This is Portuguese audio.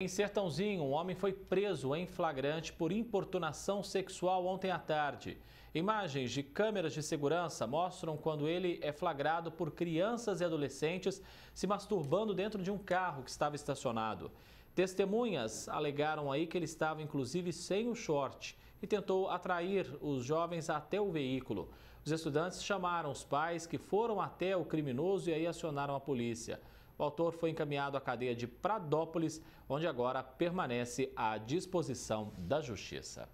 Em Sertãozinho, um homem foi preso em flagrante por importunação sexual ontem à tarde. Imagens de câmeras de segurança mostram quando ele é flagrado por crianças e adolescentes se masturbando dentro de um carro que estava estacionado. Testemunhas alegaram aí que ele estava inclusive sem o short e tentou atrair os jovens até o veículo. Os estudantes chamaram os pais que foram até o criminoso e aí acionaram a polícia. O autor foi encaminhado à cadeia de Pradópolis, onde agora permanece à disposição da Justiça.